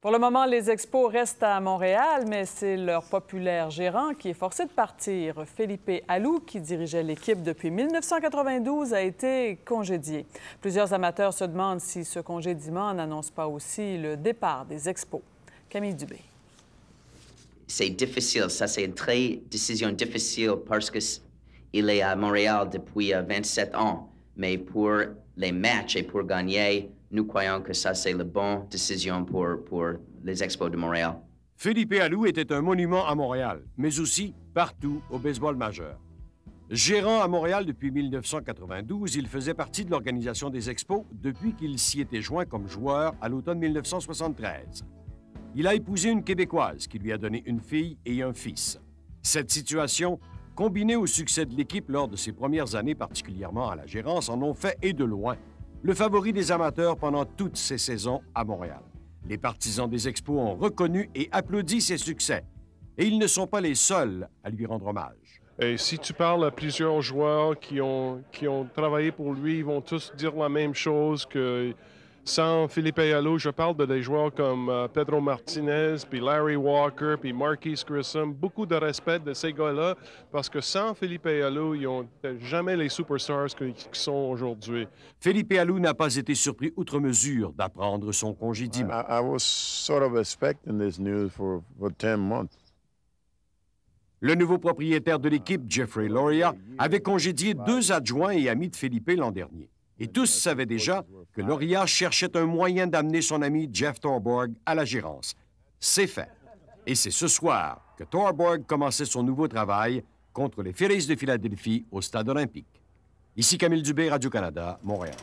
Pour le moment, les expos restent à Montréal, mais c'est leur populaire gérant qui est forcé de partir. Felipe Alou, qui dirigeait l'équipe depuis 1992, a été congédié. Plusieurs amateurs se demandent si ce congédiement n'annonce pas aussi le départ des expos. Camille Dubé. C'est difficile, ça c'est une très décision difficile parce qu'il est à Montréal depuis 27 euh, ans. Mais pour les matchs et pour gagner, nous croyons que ça, c'est la bonne décision pour, pour les expos de Montréal. Philippe Alou était un monument à Montréal, mais aussi partout au baseball majeur. Gérant à Montréal depuis 1992, il faisait partie de l'organisation des expos depuis qu'il s'y était joint comme joueur à l'automne 1973. Il a épousé une Québécoise qui lui a donné une fille et un fils. Cette situation, combinée au succès de l'équipe lors de ses premières années, particulièrement à la gérance, en ont fait et de loin le favori des amateurs pendant toutes ces saisons à Montréal. Les partisans des Expos ont reconnu et applaudi ses succès. Et ils ne sont pas les seuls à lui rendre hommage. Et si tu parles à plusieurs joueurs qui ont, qui ont travaillé pour lui, ils vont tous dire la même chose que sans Felipe Ayalo, je parle de des joueurs comme euh, Pedro Martinez, puis Larry Walker, puis Marquis Grissom. Beaucoup de respect de ces gars-là parce que sans Philippe Ayalo, ils n'ont jamais les superstars qu'ils sont aujourd'hui. Felipe Ayalo n'a pas été surpris outre mesure d'apprendre son congédiement. I, was sort of expecting this news for, 10 months. Le nouveau propriétaire de l'équipe, Jeffrey Loria, avait congédié deux adjoints et amis de Philippe l'an dernier. Et tous savaient déjà que cherchait un moyen d'amener son ami Jeff Thorborg à la gérance. C'est fait. Et c'est ce soir que Thorborg commençait son nouveau travail contre les Phillies de Philadelphie au Stade olympique. Ici Camille Dubé, Radio-Canada, Montréal.